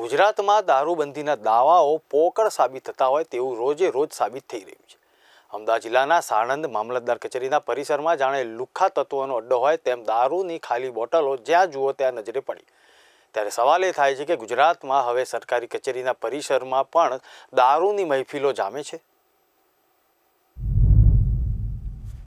ગુજરાતમાં દારૂબંધીના દાવાઓ પોકળ સાબિત થતા હોય તેવું રોજે રોજ સાબિત થઈ રહ્યું છે અમદાવાદ જિલ્લાના સાણંદ મામલતદાર કચેરીના પરિસરમાં જાણે લુખ્ખા તત્વોનો અડ્ડો હોય તેમ દારૂની ખાલી બોટલો જ્યાં જુઓ ત્યાં નજરે પડી ત્યારે સવાલ એ થાય છે કે ગુજરાતમાં હવે સરકારી કચેરીના પરિસરમાં પણ દારૂની મહેફિલો જામે છે